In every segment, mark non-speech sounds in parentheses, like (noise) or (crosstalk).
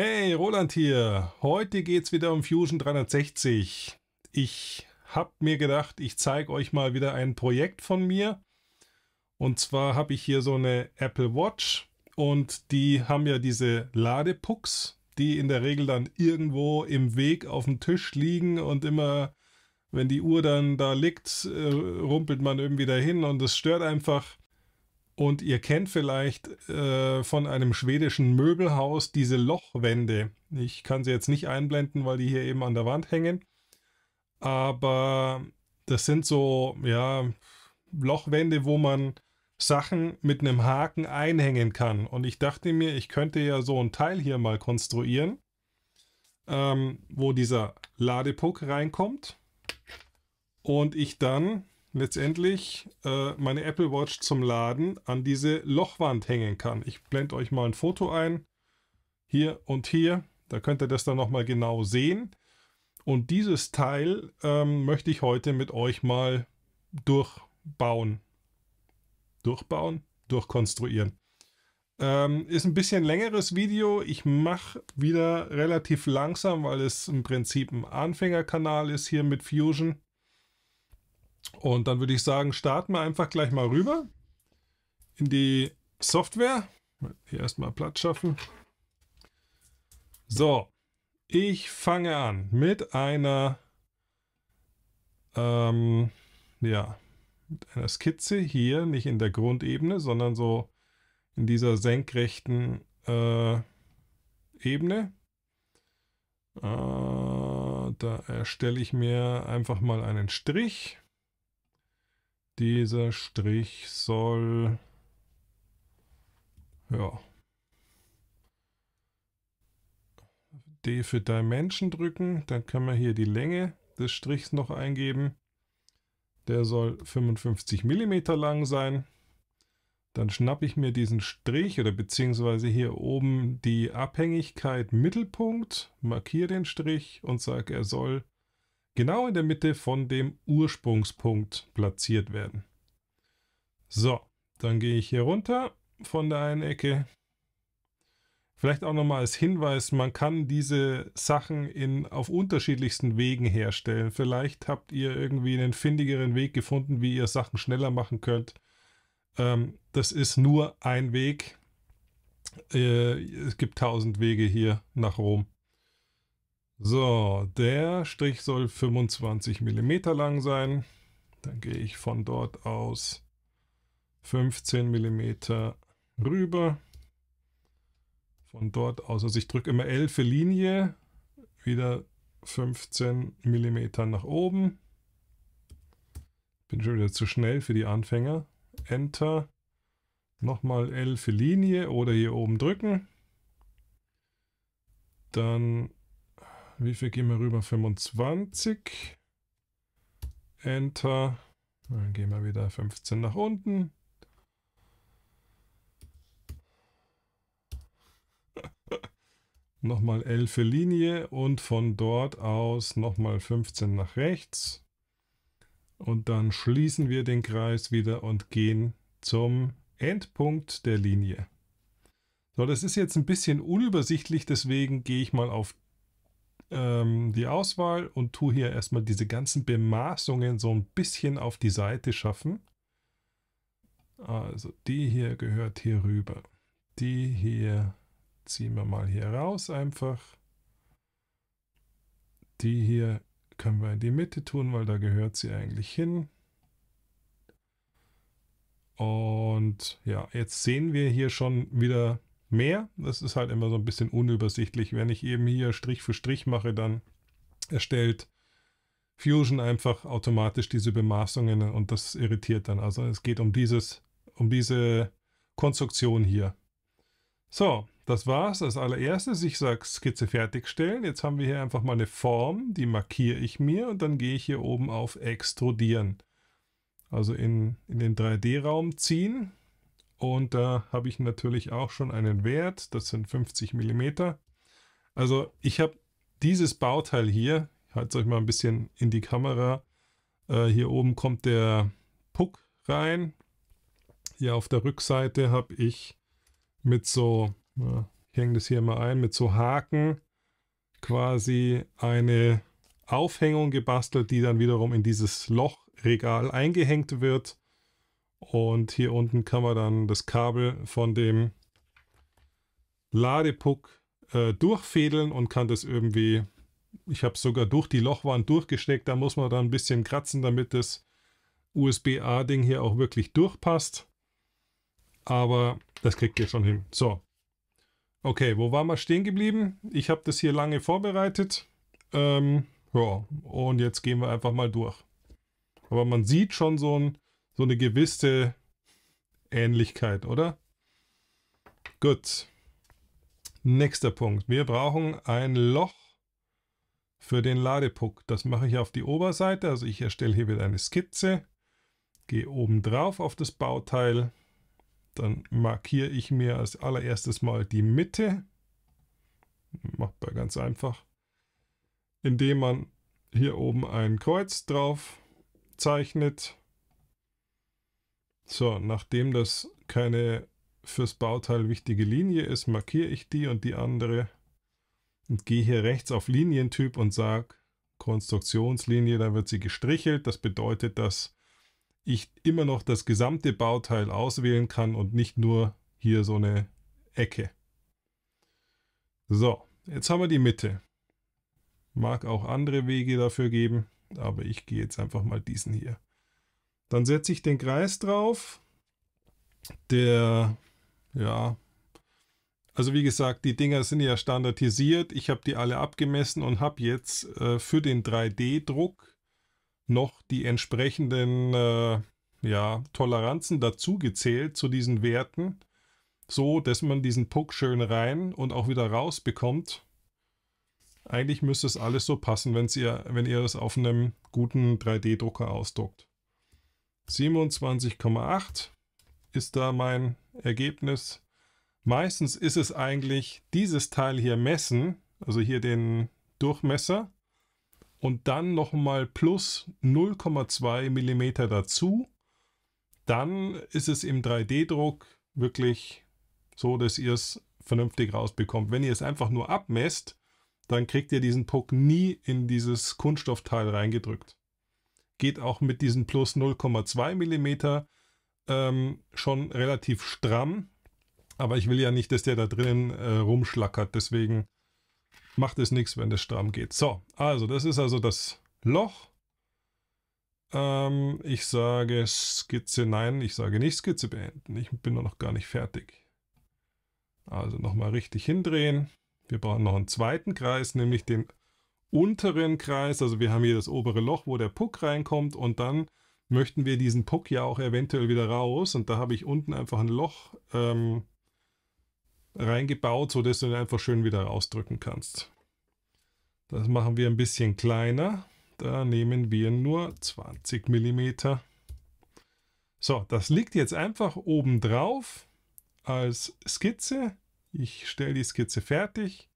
Hey, Roland hier. Heute geht es wieder um Fusion 360. Ich habe mir gedacht, ich zeige euch mal wieder ein Projekt von mir. Und zwar habe ich hier so eine Apple Watch und die haben ja diese Ladepucks, die in der Regel dann irgendwo im Weg auf dem Tisch liegen und immer, wenn die Uhr dann da liegt, äh, rumpelt man irgendwie dahin und es stört einfach. Und ihr kennt vielleicht äh, von einem schwedischen Möbelhaus diese Lochwände. Ich kann sie jetzt nicht einblenden, weil die hier eben an der Wand hängen. Aber das sind so, ja, Lochwände, wo man Sachen mit einem Haken einhängen kann. Und ich dachte mir, ich könnte ja so ein Teil hier mal konstruieren, ähm, wo dieser Ladepuck reinkommt und ich dann letztendlich äh, meine Apple Watch zum Laden an diese Lochwand hängen kann. Ich blende euch mal ein Foto ein. Hier und hier. Da könnt ihr das dann nochmal genau sehen. Und dieses Teil ähm, möchte ich heute mit euch mal durchbauen. Durchbauen? Durchkonstruieren. Ähm, ist ein bisschen längeres Video. Ich mache wieder relativ langsam, weil es im Prinzip ein Anfängerkanal ist hier mit Fusion. Und dann würde ich sagen, starten wir einfach gleich mal rüber in die Software. Hier erstmal Platz schaffen. So, ich fange an mit einer, ähm, ja, mit einer Skizze hier, nicht in der Grundebene, sondern so in dieser senkrechten äh, Ebene. Äh, da erstelle ich mir einfach mal einen Strich. Dieser Strich soll... Ja. D für Dimension drücken. Dann können wir hier die Länge des Strichs noch eingeben. Der soll 55 mm lang sein. Dann schnappe ich mir diesen Strich oder beziehungsweise hier oben die Abhängigkeit Mittelpunkt, markiere den Strich und sage, er soll genau in der Mitte von dem Ursprungspunkt platziert werden. So, dann gehe ich hier runter von der einen Ecke. Vielleicht auch nochmal als Hinweis, man kann diese Sachen in, auf unterschiedlichsten Wegen herstellen. Vielleicht habt ihr irgendwie einen findigeren Weg gefunden, wie ihr Sachen schneller machen könnt. Ähm, das ist nur ein Weg. Äh, es gibt tausend Wege hier nach Rom. So, der Strich soll 25 mm lang sein. Dann gehe ich von dort aus 15 mm rüber. Von dort aus, also ich drücke immer L für Linie, wieder 15 mm nach oben. Bin schon wieder zu schnell für die Anfänger. Enter. Nochmal L für Linie oder hier oben drücken. Dann wie viel gehen wir rüber? 25. Enter. Dann gehen wir wieder 15 nach unten. (laughs) nochmal 11 Linie und von dort aus nochmal 15 nach rechts. Und dann schließen wir den Kreis wieder und gehen zum Endpunkt der Linie. So, das ist jetzt ein bisschen unübersichtlich, deswegen gehe ich mal auf ähm, die Auswahl und tue hier erstmal diese ganzen Bemaßungen so ein bisschen auf die Seite schaffen. Also die hier gehört hier rüber. Die hier ziehen wir mal hier raus einfach. Die hier können wir in die Mitte tun, weil da gehört sie eigentlich hin. Und ja, jetzt sehen wir hier schon wieder mehr. Das ist halt immer so ein bisschen unübersichtlich. Wenn ich eben hier Strich für Strich mache, dann erstellt Fusion einfach automatisch diese Bemaßungen und das irritiert dann. Also es geht um dieses, um diese Konstruktion hier. So, das war's als allererstes. Ich sage Skizze fertigstellen. Jetzt haben wir hier einfach mal eine Form, die markiere ich mir und dann gehe ich hier oben auf Extrudieren. Also in, in den 3D-Raum ziehen, und da habe ich natürlich auch schon einen Wert, das sind 50 mm. Also ich habe dieses Bauteil hier, ich halte es euch mal ein bisschen in die Kamera, äh, hier oben kommt der Puck rein. Hier auf der Rückseite habe ich mit so, ich hänge das hier mal ein, mit so Haken quasi eine Aufhängung gebastelt, die dann wiederum in dieses Lochregal eingehängt wird. Und hier unten kann man dann das Kabel von dem Ladepuck äh, durchfädeln und kann das irgendwie, ich habe es sogar durch die Lochwand durchgesteckt, da muss man dann ein bisschen kratzen, damit das USB-A-Ding hier auch wirklich durchpasst. Aber das kriegt ihr schon hin. So. Okay, wo waren wir stehen geblieben? Ich habe das hier lange vorbereitet. Ähm, ja, und jetzt gehen wir einfach mal durch. Aber man sieht schon so ein so eine gewisse Ähnlichkeit, oder? Gut. Nächster Punkt. Wir brauchen ein Loch für den Ladepuck. Das mache ich auf die Oberseite. Also ich erstelle hier wieder eine Skizze, gehe oben drauf auf das Bauteil, dann markiere ich mir als allererstes mal die Mitte. Macht man ganz einfach. Indem man hier oben ein Kreuz drauf zeichnet. So, nachdem das keine fürs Bauteil wichtige Linie ist, markiere ich die und die andere und gehe hier rechts auf Linientyp und sage Konstruktionslinie, dann wird sie gestrichelt. Das bedeutet, dass ich immer noch das gesamte Bauteil auswählen kann und nicht nur hier so eine Ecke. So, jetzt haben wir die Mitte. Mag auch andere Wege dafür geben, aber ich gehe jetzt einfach mal diesen hier. Dann setze ich den Kreis drauf. Der, ja, also wie gesagt, die Dinger sind ja standardisiert. Ich habe die alle abgemessen und habe jetzt äh, für den 3D-Druck noch die entsprechenden äh, ja, Toleranzen dazugezählt zu diesen Werten, so dass man diesen Puck schön rein und auch wieder raus bekommt. Eigentlich müsste es alles so passen, wenn's ihr, wenn ihr das auf einem guten 3D-Drucker ausdruckt. 27,8 ist da mein Ergebnis. Meistens ist es eigentlich dieses Teil hier messen, also hier den Durchmesser und dann nochmal plus 0,2 mm dazu. Dann ist es im 3D-Druck wirklich so, dass ihr es vernünftig rausbekommt. Wenn ihr es einfach nur abmesst, dann kriegt ihr diesen Puck nie in dieses Kunststoffteil reingedrückt geht auch mit diesen plus 0,2 mm ähm, schon relativ stramm. Aber ich will ja nicht, dass der da drinnen äh, rumschlackert. Deswegen macht es nichts, wenn das stramm geht. So, also das ist also das Loch. Ähm, ich sage Skizze, nein, ich sage nicht Skizze beenden. Ich bin noch gar nicht fertig. Also nochmal richtig hindrehen. Wir brauchen noch einen zweiten Kreis, nämlich den unteren Kreis, also wir haben hier das obere Loch, wo der Puck reinkommt und dann möchten wir diesen Puck ja auch eventuell wieder raus und da habe ich unten einfach ein Loch ähm, reingebaut, sodass du ihn einfach schön wieder rausdrücken kannst. Das machen wir ein bisschen kleiner. Da nehmen wir nur 20 mm. So, das liegt jetzt einfach oben drauf als Skizze. Ich stelle die Skizze fertig.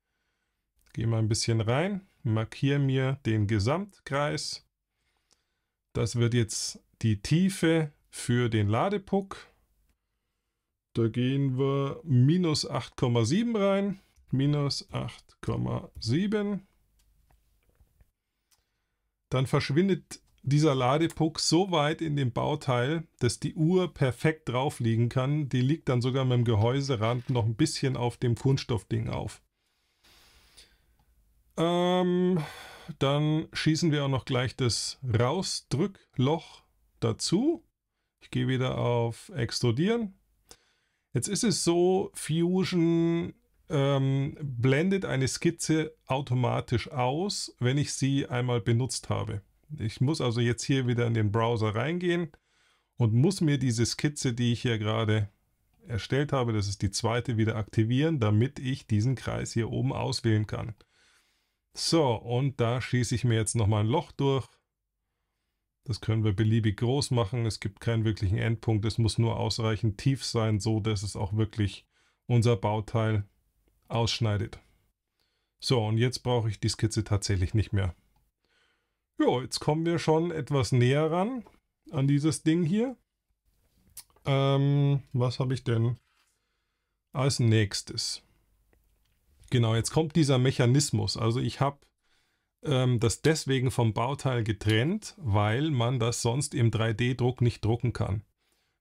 Gehe mal ein bisschen rein markiere mir den Gesamtkreis. Das wird jetzt die Tiefe für den Ladepuck. Da gehen wir minus 8,7 rein. Minus 8,7. Dann verschwindet dieser Ladepuck so weit in dem Bauteil, dass die Uhr perfekt drauf liegen kann. Die liegt dann sogar mit dem Gehäuserand noch ein bisschen auf dem Kunststoffding auf. Ähm, dann schießen wir auch noch gleich das Rausdrückloch dazu. Ich gehe wieder auf Extrudieren. Jetzt ist es so, Fusion ähm, blendet eine Skizze automatisch aus, wenn ich sie einmal benutzt habe. Ich muss also jetzt hier wieder in den Browser reingehen und muss mir diese Skizze, die ich hier gerade erstellt habe, das ist die zweite, wieder aktivieren, damit ich diesen Kreis hier oben auswählen kann. So, und da schieße ich mir jetzt nochmal ein Loch durch. Das können wir beliebig groß machen. Es gibt keinen wirklichen Endpunkt. Es muss nur ausreichend tief sein, so dass es auch wirklich unser Bauteil ausschneidet. So, und jetzt brauche ich die Skizze tatsächlich nicht mehr. Jo, jetzt kommen wir schon etwas näher ran an dieses Ding hier. Ähm, was habe ich denn als nächstes? Genau, jetzt kommt dieser Mechanismus. Also ich habe ähm, das deswegen vom Bauteil getrennt, weil man das sonst im 3D-Druck nicht drucken kann.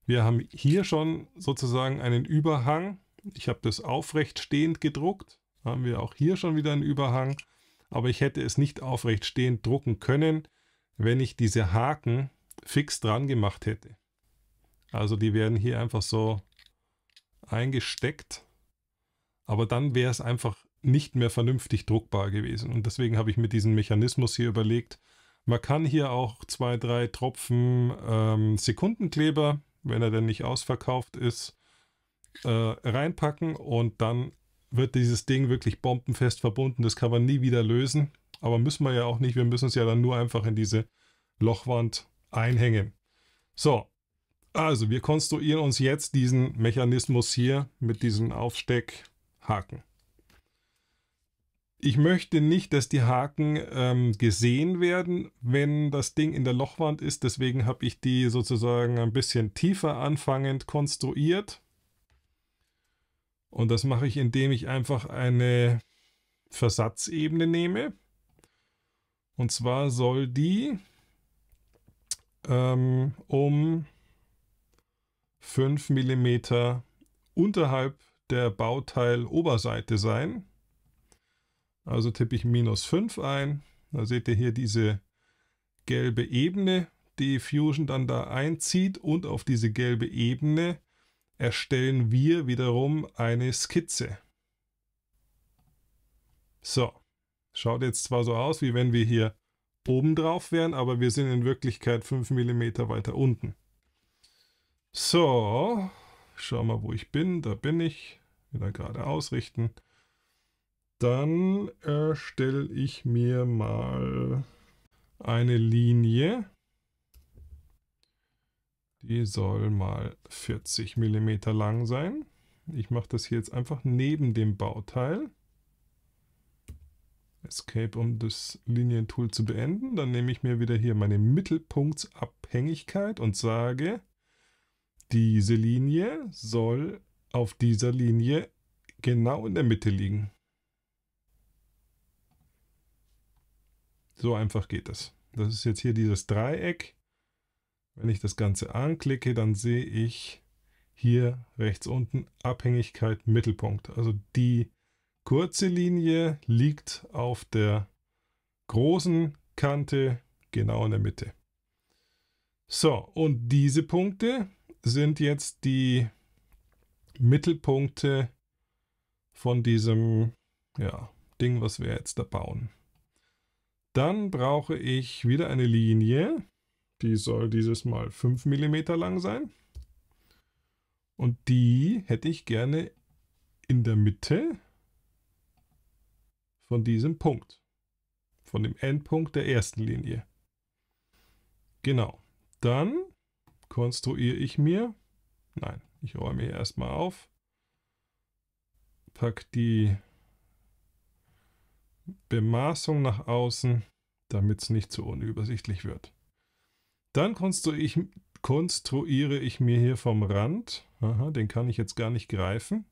Wir haben hier schon sozusagen einen Überhang. Ich habe das aufrecht stehend gedruckt. Haben wir auch hier schon wieder einen Überhang. Aber ich hätte es nicht aufrecht stehend drucken können, wenn ich diese Haken fix dran gemacht hätte. Also die werden hier einfach so eingesteckt. Aber dann wäre es einfach nicht mehr vernünftig druckbar gewesen. Und deswegen habe ich mir diesen Mechanismus hier überlegt. Man kann hier auch zwei, drei Tropfen ähm, Sekundenkleber, wenn er denn nicht ausverkauft ist, äh, reinpacken und dann wird dieses Ding wirklich bombenfest verbunden. Das kann man nie wieder lösen. Aber müssen wir ja auch nicht. Wir müssen es ja dann nur einfach in diese Lochwand einhängen. So, also wir konstruieren uns jetzt diesen Mechanismus hier mit diesem Aufsteck Haken. Ich möchte nicht, dass die Haken ähm, gesehen werden, wenn das Ding in der Lochwand ist. Deswegen habe ich die sozusagen ein bisschen tiefer anfangend konstruiert. Und das mache ich, indem ich einfach eine Versatzebene nehme. Und zwar soll die ähm, um 5 mm unterhalb der Bauteil Oberseite sein. Also tippe ich minus 5 ein. Da seht ihr hier diese gelbe Ebene, die Fusion dann da einzieht und auf diese gelbe Ebene erstellen wir wiederum eine Skizze. So, schaut jetzt zwar so aus, wie wenn wir hier oben drauf wären, aber wir sind in Wirklichkeit 5 mm weiter unten. So, Schau mal, wo ich bin. Da bin ich. Wieder gerade ausrichten. Dann erstelle äh, ich mir mal eine Linie. Die soll mal 40 mm lang sein. Ich mache das hier jetzt einfach neben dem Bauteil. Escape, um das Linientool zu beenden. Dann nehme ich mir wieder hier meine Mittelpunktsabhängigkeit und sage diese Linie soll auf dieser Linie genau in der Mitte liegen. So einfach geht das. Das ist jetzt hier dieses Dreieck. Wenn ich das Ganze anklicke, dann sehe ich hier rechts unten Abhängigkeit Mittelpunkt. Also die kurze Linie liegt auf der großen Kante genau in der Mitte. So, und diese Punkte sind jetzt die Mittelpunkte von diesem ja, Ding, was wir jetzt da bauen. Dann brauche ich wieder eine Linie. Die soll dieses Mal 5 mm lang sein. Und die hätte ich gerne in der Mitte von diesem Punkt. Von dem Endpunkt der ersten Linie. Genau. Dann konstruiere ich mir. Nein, ich räume hier erstmal auf. Pack die Bemaßung nach außen, damit es nicht zu unübersichtlich wird. Dann konstruiere ich, konstruiere ich mir hier vom Rand. Aha, den kann ich jetzt gar nicht greifen.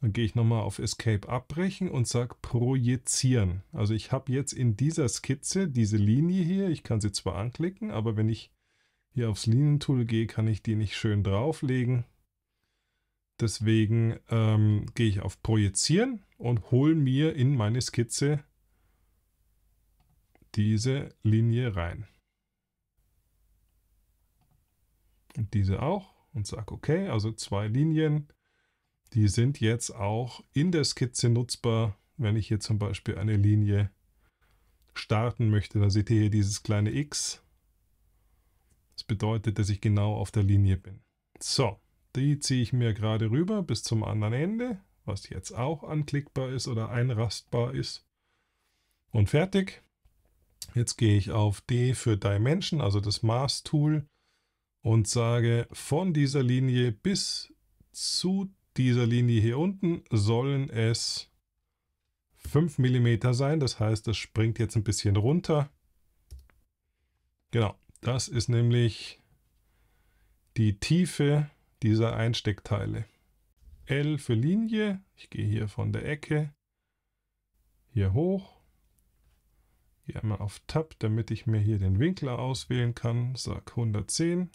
Dann gehe ich nochmal auf Escape abbrechen und sage projizieren. Also ich habe jetzt in dieser Skizze diese Linie hier. Ich kann sie zwar anklicken, aber wenn ich hier aufs Linentool gehe, kann ich die nicht schön drauflegen. Deswegen ähm, gehe ich auf Projizieren und hole mir in meine Skizze diese Linie rein. Und diese auch und sage okay, also zwei Linien, die sind jetzt auch in der Skizze nutzbar, wenn ich hier zum Beispiel eine Linie starten möchte. Da seht ihr hier dieses kleine X das bedeutet, dass ich genau auf der Linie bin. So, die ziehe ich mir gerade rüber bis zum anderen Ende, was jetzt auch anklickbar ist oder einrastbar ist. Und fertig. Jetzt gehe ich auf D für Dimension, also das Maß-Tool und sage, von dieser Linie bis zu dieser Linie hier unten sollen es 5 mm sein. Das heißt, das springt jetzt ein bisschen runter. Genau, das ist nämlich die Tiefe dieser Einsteckteile. L für Linie, ich gehe hier von der Ecke hier hoch, gehe einmal auf Tab, damit ich mir hier den Winkler auswählen kann, sag 110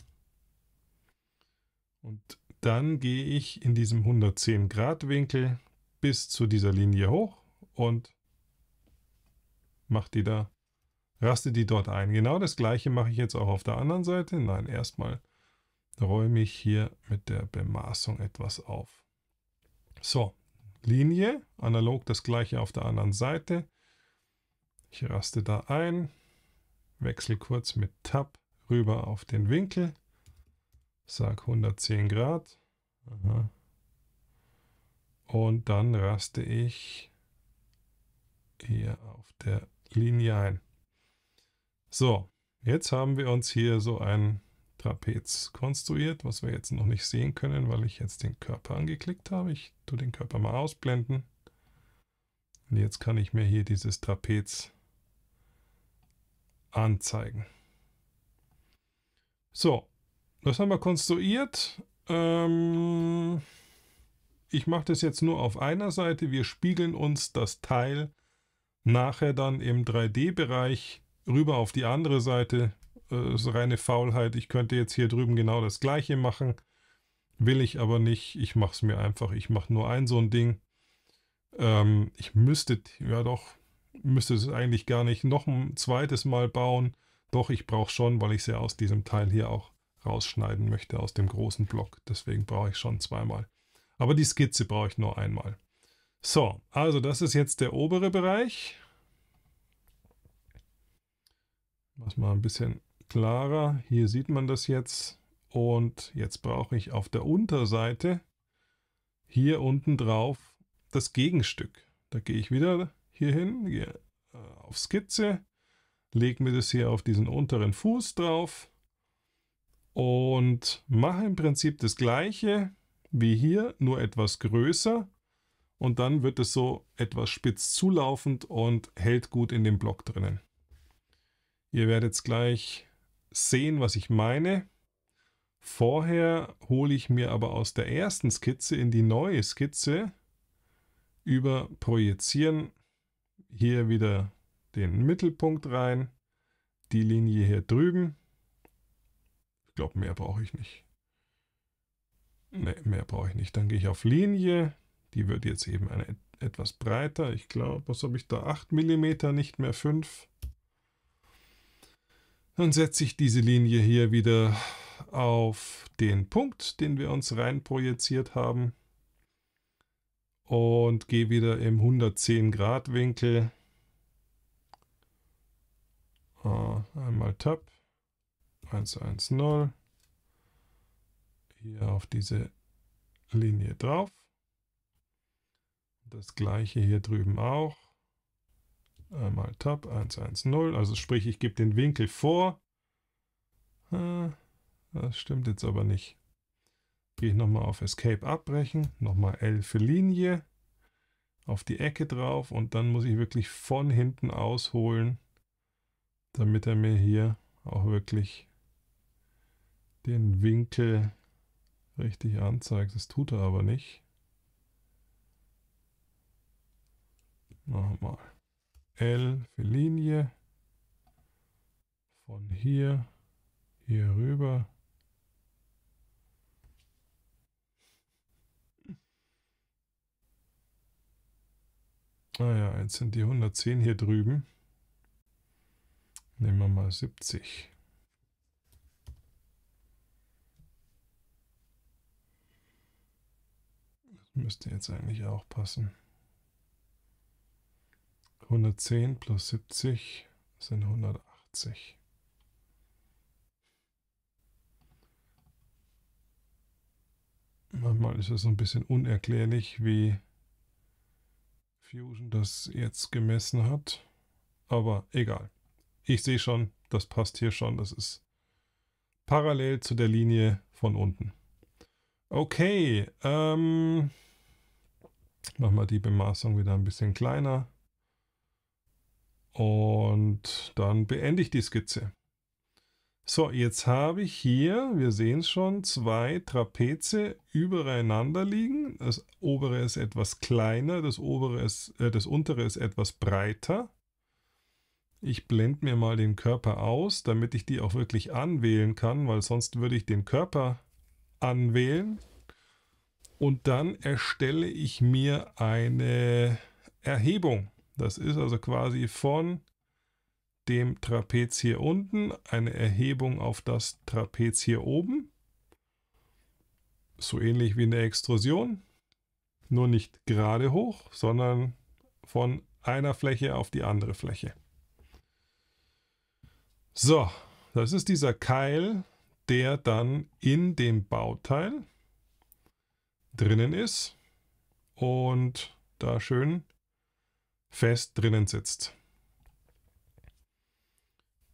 und dann gehe ich in diesem 110 Grad Winkel bis zu dieser Linie hoch und mache die da raste die dort ein. Genau das gleiche mache ich jetzt auch auf der anderen Seite. Nein, erstmal räume ich hier mit der Bemaßung etwas auf. So, Linie, analog das gleiche auf der anderen Seite. Ich raste da ein, wechsle kurz mit Tab rüber auf den Winkel, sag 110 Grad. Aha. Und dann raste ich hier auf der Linie ein. So, jetzt haben wir uns hier so ein Trapez konstruiert, was wir jetzt noch nicht sehen können, weil ich jetzt den Körper angeklickt habe. Ich tue den Körper mal ausblenden. Und jetzt kann ich mir hier dieses Trapez anzeigen. So, das haben wir konstruiert. Ähm, ich mache das jetzt nur auf einer Seite. Wir spiegeln uns das Teil nachher dann im 3D-Bereich rüber auf die andere Seite. Äh, ist reine Faulheit. Ich könnte jetzt hier drüben genau das gleiche machen. Will ich aber nicht. Ich mache es mir einfach. Ich mache nur ein so ein Ding. Ähm, ich müsste, ja doch, müsste es eigentlich gar nicht noch ein zweites Mal bauen. Doch, ich brauche schon, weil ich es ja aus diesem Teil hier auch rausschneiden möchte, aus dem großen Block. Deswegen brauche ich schon zweimal. Aber die Skizze brauche ich nur einmal. So, also das ist jetzt der obere Bereich. Mach's mal ein bisschen klarer. Hier sieht man das jetzt. Und jetzt brauche ich auf der Unterseite hier unten drauf das Gegenstück. Da gehe ich wieder hier hin, gehe äh, auf Skizze, lege mir das hier auf diesen unteren Fuß drauf und mache im Prinzip das gleiche wie hier, nur etwas größer und dann wird es so etwas spitz zulaufend und hält gut in dem Block drinnen. Ihr werdet es gleich sehen, was ich meine. Vorher hole ich mir aber aus der ersten Skizze in die neue Skizze über Projizieren hier wieder den Mittelpunkt rein, die Linie hier drüben. Ich glaube, mehr brauche ich nicht. Ne, mehr brauche ich nicht. Dann gehe ich auf Linie. Die wird jetzt eben eine, etwas breiter. Ich glaube, was habe ich da? 8 mm, nicht mehr 5. Dann setze ich diese Linie hier wieder auf den Punkt, den wir uns rein projiziert haben und gehe wieder im 110 Grad Winkel ah, einmal Tab 110 hier auf diese Linie drauf das gleiche hier drüben auch einmal Tab 110, also sprich, ich gebe den Winkel vor. Das stimmt jetzt aber nicht. Gehe ich nochmal auf Escape abbrechen, nochmal L für Linie, auf die Ecke drauf und dann muss ich wirklich von hinten ausholen, damit er mir hier auch wirklich den Winkel richtig anzeigt. Das tut er aber nicht. Nochmal. L für Linie. Von hier, hier rüber. Naja, ah jetzt sind die 110 hier drüben. Nehmen wir mal 70. Das müsste jetzt eigentlich auch passen. 110 plus 70 sind 180. Manchmal ist es ein bisschen unerklärlich, wie Fusion das jetzt gemessen hat. Aber egal. Ich sehe schon, das passt hier schon. Das ist parallel zu der Linie von unten. Okay, ähm, machen wir die Bemaßung wieder ein bisschen kleiner. Und dann beende ich die Skizze. So, jetzt habe ich hier, wir sehen es schon, zwei Trapeze übereinander liegen. Das obere ist etwas kleiner, das, obere ist, äh, das untere ist etwas breiter. Ich blende mir mal den Körper aus, damit ich die auch wirklich anwählen kann, weil sonst würde ich den Körper anwählen. Und dann erstelle ich mir eine Erhebung. Das ist also quasi von dem Trapez hier unten eine Erhebung auf das Trapez hier oben. So ähnlich wie eine Extrusion. Nur nicht gerade hoch, sondern von einer Fläche auf die andere Fläche. So, das ist dieser Keil, der dann in dem Bauteil drinnen ist und da schön fest drinnen sitzt.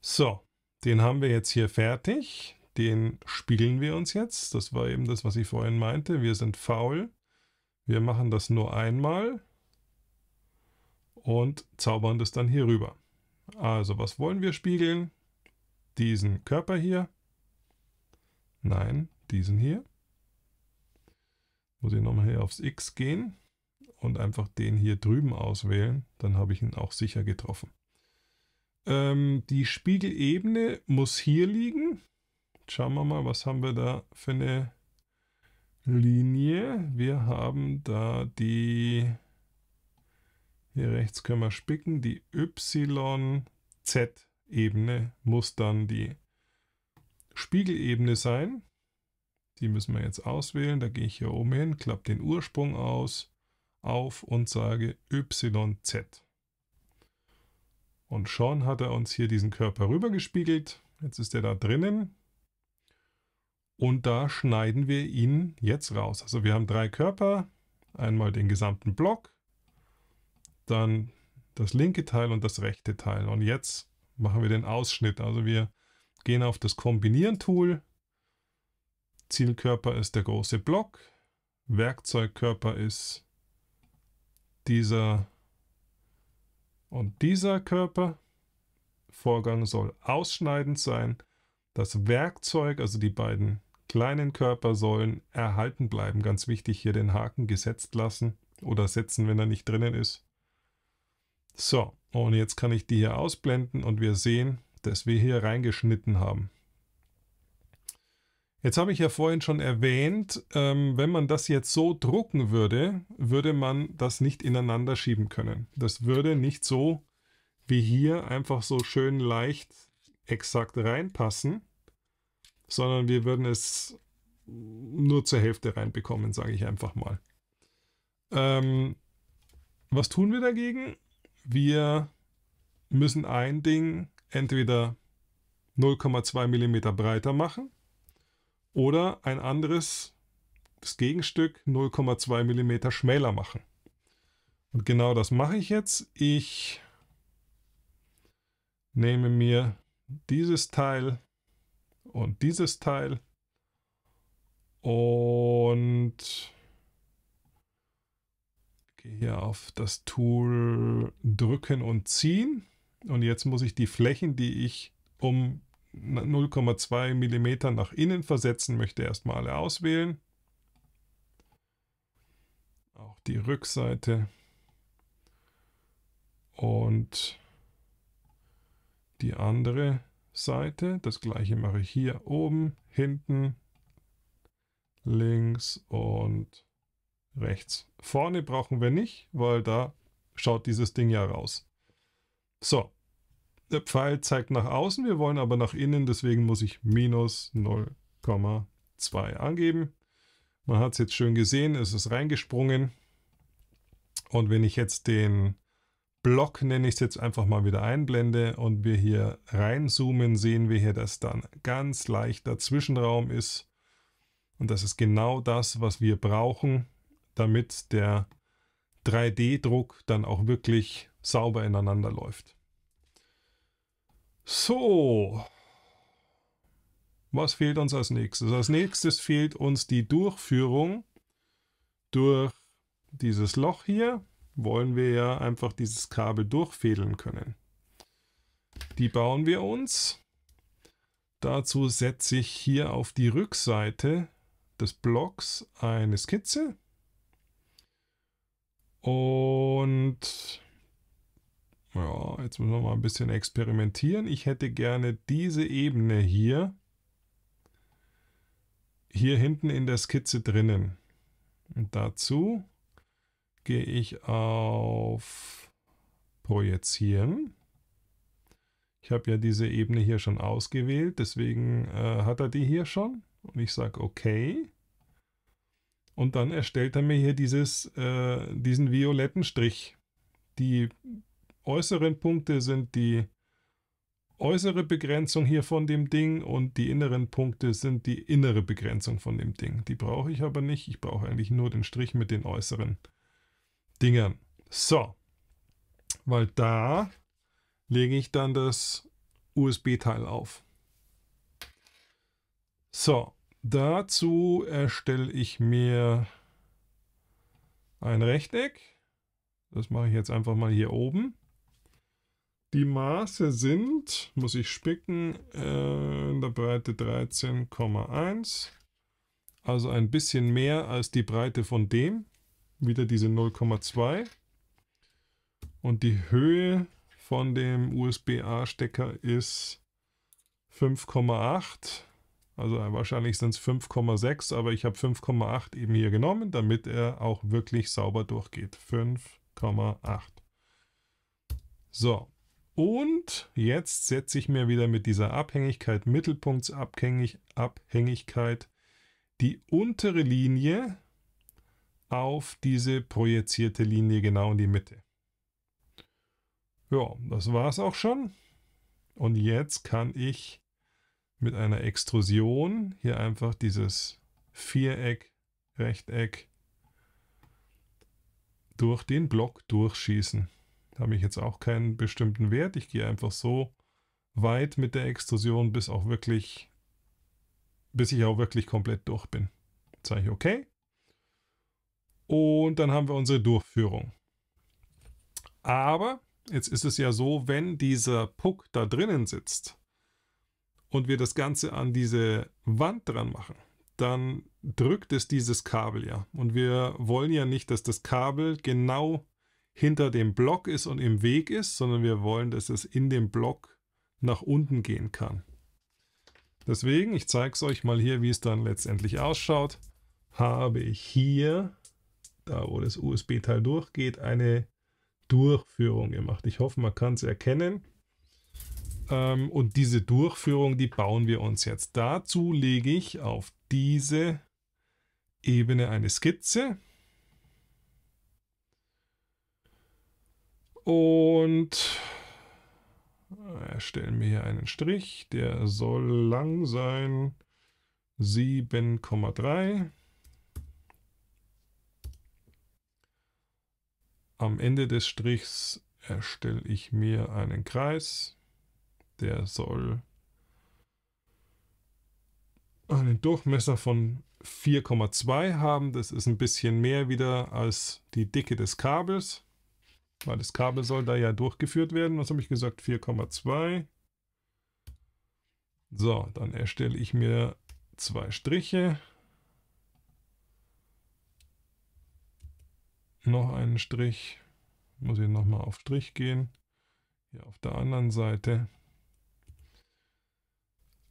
So, den haben wir jetzt hier fertig. Den spiegeln wir uns jetzt. Das war eben das, was ich vorhin meinte. Wir sind faul. Wir machen das nur einmal und zaubern das dann hier rüber. Also, was wollen wir spiegeln? Diesen Körper hier. Nein, diesen hier. Muss ich nochmal hier aufs X gehen und einfach den hier drüben auswählen, dann habe ich ihn auch sicher getroffen. Ähm, die Spiegelebene muss hier liegen. Schauen wir mal, was haben wir da für eine Linie. Wir haben da die, hier rechts können wir spicken, die YZ-Ebene muss dann die Spiegelebene sein. Die müssen wir jetzt auswählen. Da gehe ich hier oben hin, klappe den Ursprung aus auf und sage YZ. Und schon hat er uns hier diesen Körper rübergespiegelt. Jetzt ist er da drinnen. Und da schneiden wir ihn jetzt raus. Also wir haben drei Körper. Einmal den gesamten Block, dann das linke Teil und das rechte Teil. Und jetzt machen wir den Ausschnitt. Also wir gehen auf das Kombinieren-Tool. Zielkörper ist der große Block. Werkzeugkörper ist dieser und dieser Körper. Vorgang soll ausschneidend sein. Das Werkzeug, also die beiden kleinen Körper, sollen erhalten bleiben. Ganz wichtig, hier den Haken gesetzt lassen oder setzen, wenn er nicht drinnen ist. So, und jetzt kann ich die hier ausblenden und wir sehen, dass wir hier reingeschnitten haben. Jetzt habe ich ja vorhin schon erwähnt, ähm, wenn man das jetzt so drucken würde, würde man das nicht ineinander schieben können. Das würde nicht so wie hier einfach so schön leicht exakt reinpassen, sondern wir würden es nur zur Hälfte reinbekommen, sage ich einfach mal. Ähm, was tun wir dagegen? Wir müssen ein Ding entweder 0,2 mm breiter machen oder ein anderes, das Gegenstück 0,2 mm schmäler machen. Und genau das mache ich jetzt. Ich nehme mir dieses Teil und dieses Teil und gehe hier auf das Tool drücken und ziehen. Und jetzt muss ich die Flächen, die ich um 0,2 mm nach innen versetzen möchte, erstmal alle auswählen. Auch die Rückseite. Und die andere Seite. Das gleiche mache ich hier oben, hinten, links und rechts. Vorne brauchen wir nicht, weil da schaut dieses Ding ja raus. So, der Pfeil zeigt nach außen, wir wollen aber nach innen, deswegen muss ich minus 0,2 angeben. Man hat es jetzt schön gesehen, es ist reingesprungen. Und wenn ich jetzt den Block, nenne ich es jetzt einfach mal wieder einblende und wir hier reinzoomen, sehen wir hier, dass dann ganz leichter Zwischenraum ist. Und das ist genau das, was wir brauchen, damit der 3D-Druck dann auch wirklich sauber ineinander läuft. So. Was fehlt uns als nächstes? Als nächstes fehlt uns die Durchführung durch dieses Loch hier. Wollen wir ja einfach dieses Kabel durchfädeln können. Die bauen wir uns. Dazu setze ich hier auf die Rückseite des Blocks eine Skizze. Und ja, jetzt müssen wir mal ein bisschen experimentieren. Ich hätte gerne diese Ebene hier, hier hinten in der Skizze drinnen. Und dazu gehe ich auf Projizieren. Ich habe ja diese Ebene hier schon ausgewählt, deswegen äh, hat er die hier schon. Und ich sage OK. Und dann erstellt er mir hier dieses, äh, diesen violetten Strich. Die äußeren Punkte sind die äußere Begrenzung hier von dem Ding und die inneren Punkte sind die innere Begrenzung von dem Ding. Die brauche ich aber nicht. Ich brauche eigentlich nur den Strich mit den äußeren Dingern. So, weil da lege ich dann das USB-Teil auf. So, dazu erstelle ich mir ein Rechteck. Das mache ich jetzt einfach mal hier oben. Die Maße sind, muss ich spicken, äh, in der Breite 13,1. Also ein bisschen mehr als die Breite von dem. Wieder diese 0,2. Und die Höhe von dem USB-A-Stecker ist 5,8. Also wahrscheinlich sind es 5,6, aber ich habe 5,8 eben hier genommen, damit er auch wirklich sauber durchgeht. 5,8. So. Und jetzt setze ich mir wieder mit dieser Abhängigkeit, Mittelpunktsabhängigkeit, die untere Linie auf diese projizierte Linie genau in die Mitte. Ja, das war es auch schon. Und jetzt kann ich mit einer Extrusion hier einfach dieses Viereck, Rechteck durch den Block durchschießen habe ich jetzt auch keinen bestimmten Wert. Ich gehe einfach so weit mit der Extrusion, bis auch wirklich, bis ich auch wirklich komplett durch bin. Jetzt sage ich okay. Und dann haben wir unsere Durchführung. Aber jetzt ist es ja so, wenn dieser Puck da drinnen sitzt und wir das Ganze an diese Wand dran machen, dann drückt es dieses Kabel ja. Und wir wollen ja nicht, dass das Kabel genau hinter dem Block ist und im Weg ist, sondern wir wollen, dass es in dem Block nach unten gehen kann. Deswegen, ich zeige es euch mal hier, wie es dann letztendlich ausschaut, habe ich hier, da wo das USB-Teil durchgeht, eine Durchführung gemacht. Ich hoffe, man kann es erkennen. Ähm, und diese Durchführung, die bauen wir uns jetzt. Dazu lege ich auf diese Ebene eine Skizze. Und erstellen wir hier einen Strich, der soll lang sein 7,3. Am Ende des Strichs erstelle ich mir einen Kreis, der soll einen Durchmesser von 4,2 haben. Das ist ein bisschen mehr wieder als die Dicke des Kabels. Weil das Kabel soll da ja durchgeführt werden. Was habe ich gesagt? 4,2. So, dann erstelle ich mir zwei Striche. Noch einen Strich. Muss ich nochmal auf Strich gehen. Hier auf der anderen Seite.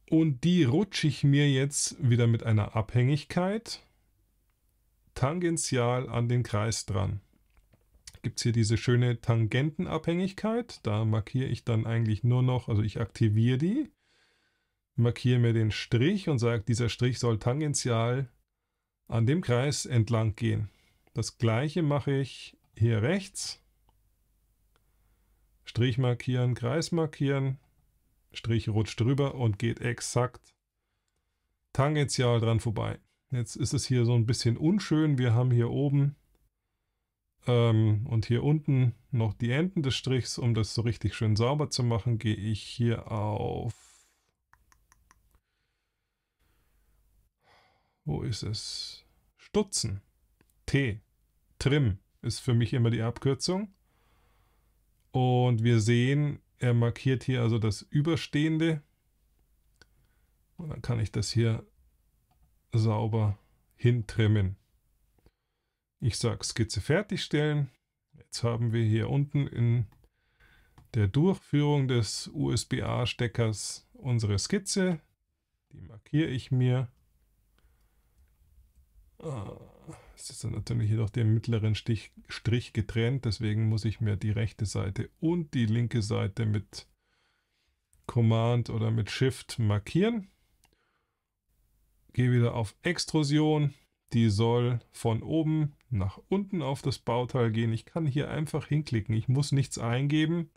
Und die rutsche ich mir jetzt wieder mit einer Abhängigkeit tangential an den Kreis dran gibt es hier diese schöne Tangentenabhängigkeit. Da markiere ich dann eigentlich nur noch, also ich aktiviere die, markiere mir den Strich und sage, dieser Strich soll tangential an dem Kreis entlang gehen. Das gleiche mache ich hier rechts. Strich markieren, Kreis markieren, Strich rutscht drüber und geht exakt tangential dran vorbei. Jetzt ist es hier so ein bisschen unschön. Wir haben hier oben ähm, und hier unten noch die Enden des Strichs, um das so richtig schön sauber zu machen, gehe ich hier auf... Wo ist es? Stutzen. T. Trim ist für mich immer die Abkürzung. Und wir sehen, er markiert hier also das Überstehende. Und dann kann ich das hier sauber hintrimmen. Ich sage Skizze fertigstellen. Jetzt haben wir hier unten in der Durchführung des USB-A-Steckers unsere Skizze. Die markiere ich mir. Ah, es ist dann natürlich jedoch den mittleren Stich, Strich getrennt, deswegen muss ich mir die rechte Seite und die linke Seite mit Command oder mit Shift markieren. Gehe wieder auf Extrusion, die soll von oben nach unten auf das Bauteil gehen. Ich kann hier einfach hinklicken. Ich muss nichts eingeben.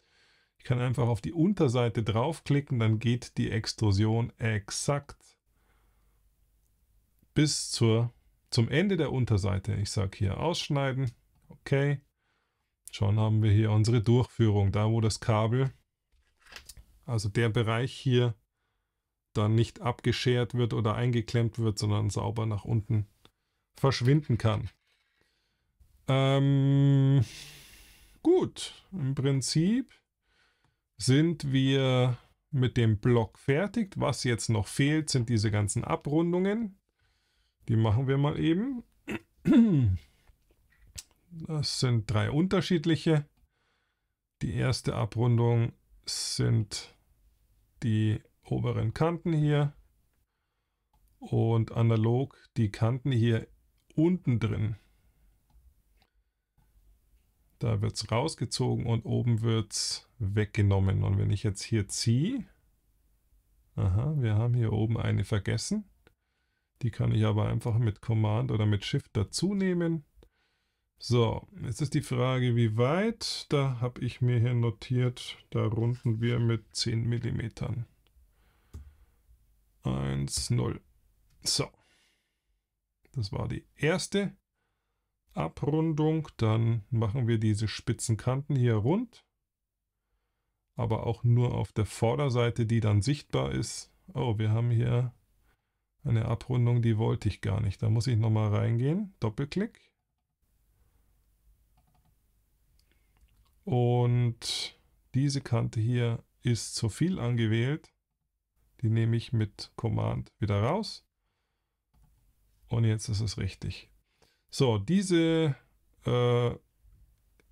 Ich kann einfach auf die Unterseite draufklicken, dann geht die Extrusion exakt bis zur, zum Ende der Unterseite. Ich sage hier ausschneiden. Okay. Schon haben wir hier unsere Durchführung, da wo das Kabel, also der Bereich hier, dann nicht abgeschert wird oder eingeklemmt wird, sondern sauber nach unten verschwinden kann. Ähm, gut, im Prinzip sind wir mit dem Block fertig. Was jetzt noch fehlt, sind diese ganzen Abrundungen. Die machen wir mal eben. Das sind drei unterschiedliche. Die erste Abrundung sind die oberen Kanten hier und analog die Kanten hier unten drin. Da wird es rausgezogen und oben wird es weggenommen. Und wenn ich jetzt hier ziehe, aha, wir haben hier oben eine vergessen. Die kann ich aber einfach mit Command oder mit Shift dazu nehmen. So, jetzt ist die Frage, wie weit? Da habe ich mir hier notiert, da runden wir mit 10 mm. 1, 0. So. Das war die erste Abrundung. Dann machen wir diese spitzen Kanten hier rund. Aber auch nur auf der Vorderseite, die dann sichtbar ist. Oh, wir haben hier eine Abrundung, die wollte ich gar nicht. Da muss ich nochmal reingehen. Doppelklick. Und diese Kante hier ist zu viel angewählt. Die nehme ich mit Command wieder raus. Und jetzt ist es richtig. So, diese äh,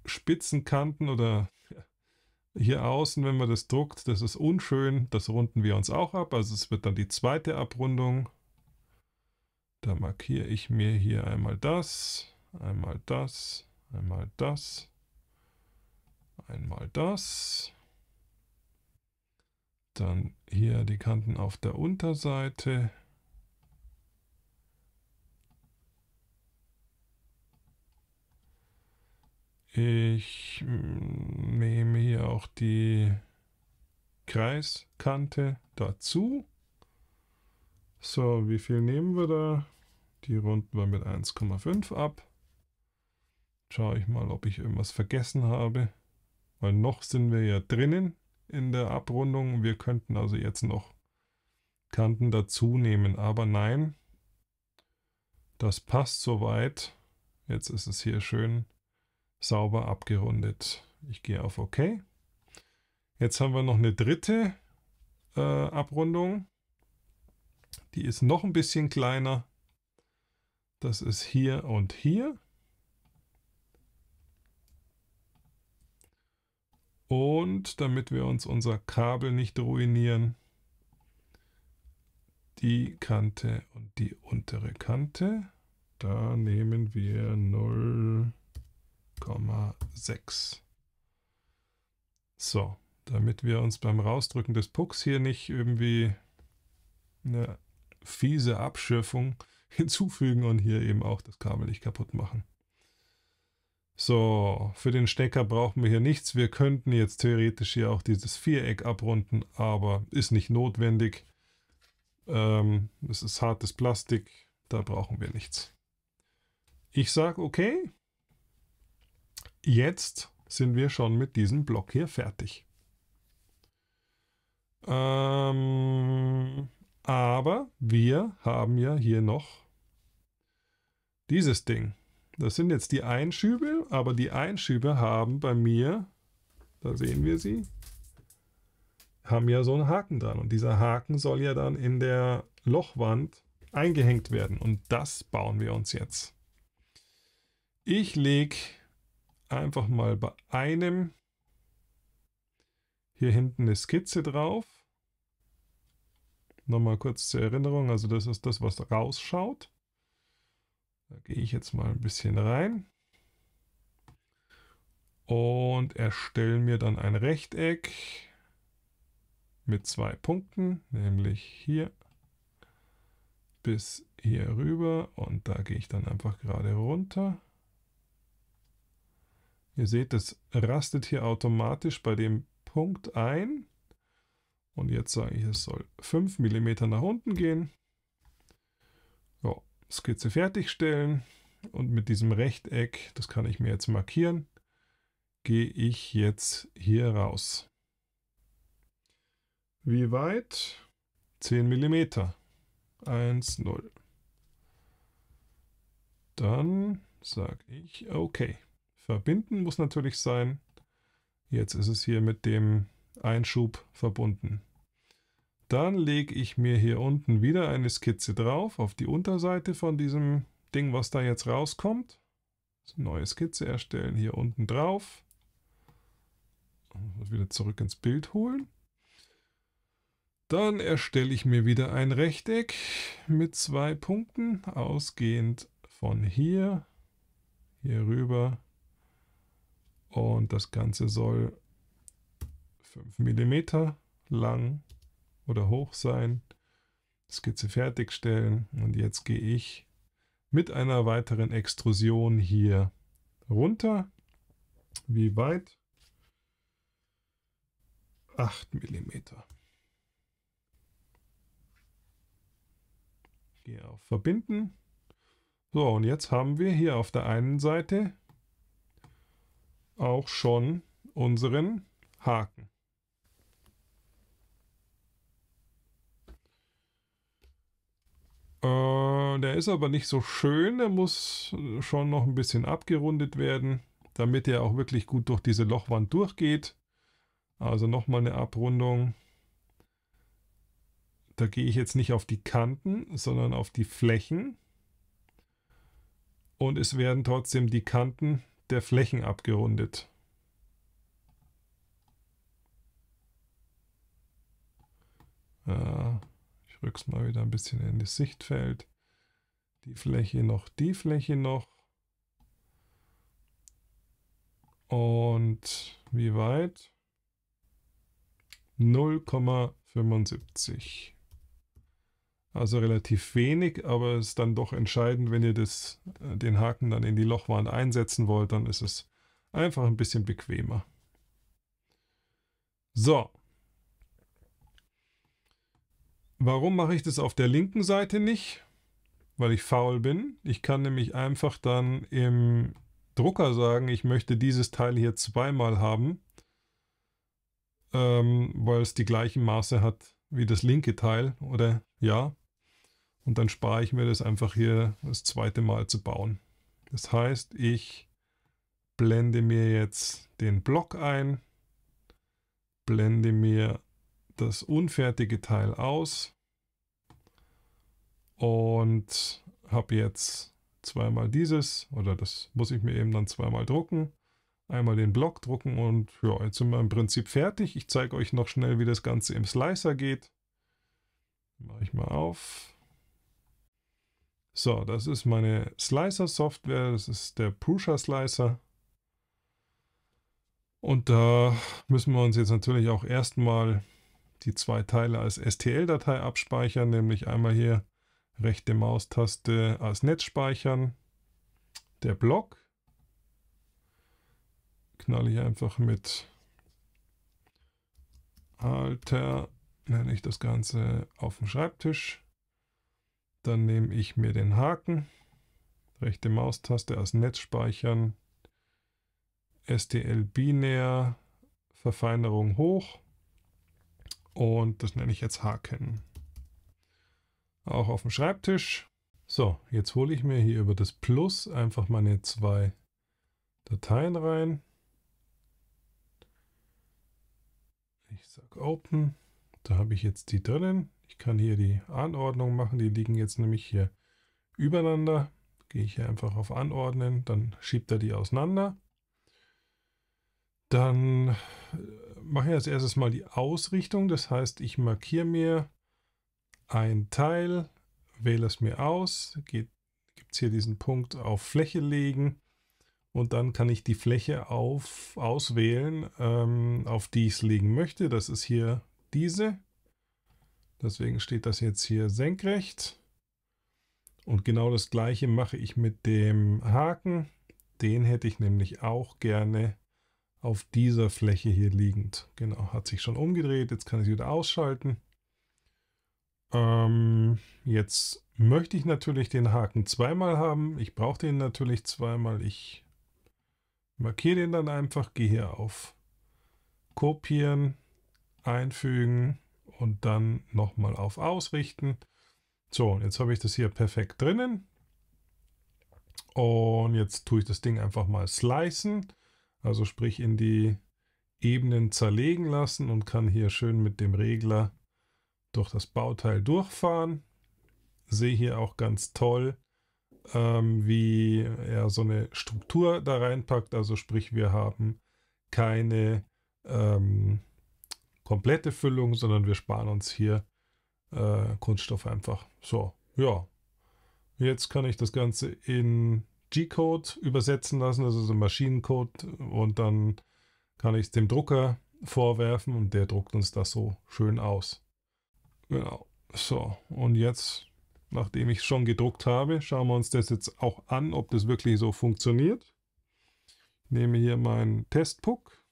Spitzenkanten oder hier außen, wenn man das druckt, das ist unschön. Das runden wir uns auch ab. Also es wird dann die zweite Abrundung. Da markiere ich mir hier einmal das, einmal das, einmal das, einmal das. Dann hier die Kanten auf der Unterseite. Ich mm, nehme hier auch die Kreiskante dazu. So, wie viel nehmen wir da? Die runden wir mit 1,5 ab. Schaue ich mal, ob ich irgendwas vergessen habe. Weil noch sind wir ja drinnen in der Abrundung. Wir könnten also jetzt noch Kanten dazu nehmen. Aber nein, das passt soweit. Jetzt ist es hier schön sauber abgerundet. Ich gehe auf OK. Jetzt haben wir noch eine dritte äh, Abrundung. Die ist noch ein bisschen kleiner. Das ist hier und hier. Und damit wir uns unser Kabel nicht ruinieren, die Kante und die untere Kante. Da nehmen wir 0. 1,6. So, damit wir uns beim Rausdrücken des Pucks hier nicht irgendwie eine fiese Abschürfung (laughs) hinzufügen und hier eben auch das Kabel nicht kaputt machen. So, für den Stecker brauchen wir hier nichts. Wir könnten jetzt theoretisch hier auch dieses Viereck abrunden, aber ist nicht notwendig. Ähm, es ist hartes Plastik, da brauchen wir nichts. Ich sage okay jetzt sind wir schon mit diesem Block hier fertig. Ähm, aber wir haben ja hier noch dieses Ding. Das sind jetzt die Einschübe, aber die Einschübe haben bei mir, da sehen wir sie, haben ja so einen Haken dran. Und dieser Haken soll ja dann in der Lochwand eingehängt werden. Und das bauen wir uns jetzt. Ich lege einfach mal bei einem hier hinten eine Skizze drauf. Nochmal kurz zur Erinnerung, also das ist das, was rausschaut. Da gehe ich jetzt mal ein bisschen rein und erstelle mir dann ein Rechteck mit zwei Punkten, nämlich hier bis hier rüber und da gehe ich dann einfach gerade runter Ihr seht, es rastet hier automatisch bei dem Punkt ein. Und jetzt sage ich, es soll 5 mm nach unten gehen. Ja, Skizze fertigstellen. Und mit diesem Rechteck, das kann ich mir jetzt markieren, gehe ich jetzt hier raus. Wie weit? 10 mm. 1, 0. Dann sage ich OK. Verbinden muss natürlich sein. Jetzt ist es hier mit dem Einschub verbunden. Dann lege ich mir hier unten wieder eine Skizze drauf, auf die Unterseite von diesem Ding, was da jetzt rauskommt. Also neue Skizze erstellen, hier unten drauf. Und wieder zurück ins Bild holen. Dann erstelle ich mir wieder ein Rechteck mit zwei Punkten, ausgehend von hier, hier rüber und das Ganze soll 5 mm lang oder hoch sein. Skizze fertigstellen. Und jetzt gehe ich mit einer weiteren Extrusion hier runter. Wie weit? 8 mm. Gehe auf Verbinden. So, und jetzt haben wir hier auf der einen Seite auch schon unseren Haken. Äh, der ist aber nicht so schön, der muss schon noch ein bisschen abgerundet werden, damit er auch wirklich gut durch diese Lochwand durchgeht. Also nochmal eine Abrundung. Da gehe ich jetzt nicht auf die Kanten, sondern auf die Flächen. Und es werden trotzdem die Kanten der Flächen abgerundet. Äh, ich rück's mal wieder ein bisschen in das Sichtfeld. Die Fläche noch, die Fläche noch. Und wie weit? 0,75. Also relativ wenig, aber es ist dann doch entscheidend, wenn ihr das, äh, den Haken dann in die Lochwand einsetzen wollt, dann ist es einfach ein bisschen bequemer. So. Warum mache ich das auf der linken Seite nicht? Weil ich faul bin. Ich kann nämlich einfach dann im Drucker sagen, ich möchte dieses Teil hier zweimal haben, ähm, weil es die gleichen Maße hat wie das linke Teil, oder? Ja, und dann spare ich mir das einfach hier das zweite Mal zu bauen. Das heißt, ich blende mir jetzt den Block ein, blende mir das unfertige Teil aus und habe jetzt zweimal dieses oder das muss ich mir eben dann zweimal drucken. Einmal den Block drucken und ja, jetzt sind wir im Prinzip fertig. Ich zeige euch noch schnell, wie das Ganze im Slicer geht. Mache ich mal auf. So, das ist meine Slicer-Software, das ist der Prusa Slicer. Und da müssen wir uns jetzt natürlich auch erstmal die zwei Teile als STL-Datei abspeichern, nämlich einmal hier rechte Maustaste als Netz speichern, der Block, knalle ich einfach mit Alter, nenne ich das Ganze auf dem Schreibtisch. Dann nehme ich mir den Haken, rechte Maustaste als Netz speichern, STL binär, Verfeinerung hoch und das nenne ich jetzt Haken. Auch auf dem Schreibtisch. So, jetzt hole ich mir hier über das Plus einfach meine zwei Dateien rein. Ich sage Open, da habe ich jetzt die drinnen. Ich kann hier die Anordnung machen. Die liegen jetzt nämlich hier übereinander. Gehe ich hier einfach auf Anordnen. Dann schiebt er die auseinander. Dann äh, mache ich als erstes mal die Ausrichtung. Das heißt, ich markiere mir ein Teil, wähle es mir aus, gibt es hier diesen Punkt auf Fläche legen und dann kann ich die Fläche auf, auswählen, ähm, auf die ich es legen möchte. Das ist hier diese. Deswegen steht das jetzt hier senkrecht. Und genau das gleiche mache ich mit dem Haken. Den hätte ich nämlich auch gerne auf dieser Fläche hier liegend. Genau, hat sich schon umgedreht. Jetzt kann ich wieder ausschalten. Ähm, jetzt möchte ich natürlich den Haken zweimal haben. Ich brauche den natürlich zweimal. Ich markiere den dann einfach, gehe hier auf Kopieren, Einfügen, und dann nochmal auf Ausrichten. So, und jetzt habe ich das hier perfekt drinnen. Und jetzt tue ich das Ding einfach mal slicen, also sprich in die Ebenen zerlegen lassen und kann hier schön mit dem Regler durch das Bauteil durchfahren. Sehe hier auch ganz toll, ähm, wie er so eine Struktur da reinpackt. Also sprich, wir haben keine ähm, komplette Füllung, sondern wir sparen uns hier äh, Kunststoff einfach. So, ja. Jetzt kann ich das Ganze in G-Code übersetzen lassen, also so Maschinencode, und dann kann ich es dem Drucker vorwerfen und der druckt uns das so schön aus. Genau. So, und jetzt, nachdem ich es schon gedruckt habe, schauen wir uns das jetzt auch an, ob das wirklich so funktioniert. Ich nehme hier meinen Testpuck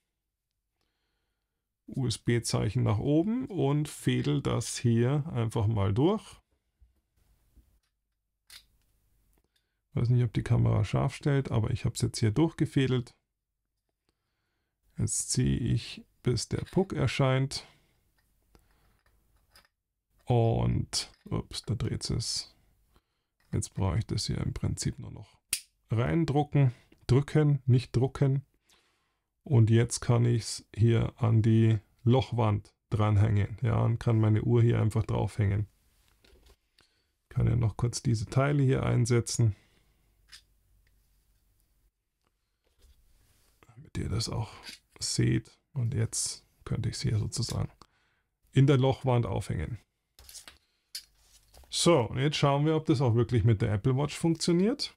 USB-Zeichen nach oben und fädel das hier einfach mal durch. Ich Weiß nicht, ob die Kamera scharf stellt, aber ich habe es jetzt hier durchgefädelt. Jetzt ziehe ich, bis der Puck erscheint. Und, ups, da dreht es. Jetzt brauche ich das hier im Prinzip nur noch reindrucken, drücken, nicht drucken. Und jetzt kann ich es hier an die Lochwand dranhängen. Ja, und kann meine Uhr hier einfach draufhängen. Kann ja noch kurz diese Teile hier einsetzen. Damit ihr das auch seht. Und jetzt könnte ich es hier sozusagen in der Lochwand aufhängen. So, und jetzt schauen wir, ob das auch wirklich mit der Apple Watch funktioniert.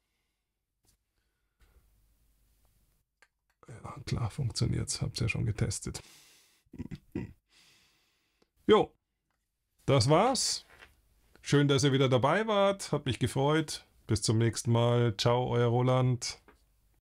Ja, klar Habt ihr ja schon getestet. (laughs) jo, das war's. Schön, dass ihr wieder dabei wart. Hat mich gefreut. Bis zum nächsten Mal. Ciao, euer Roland.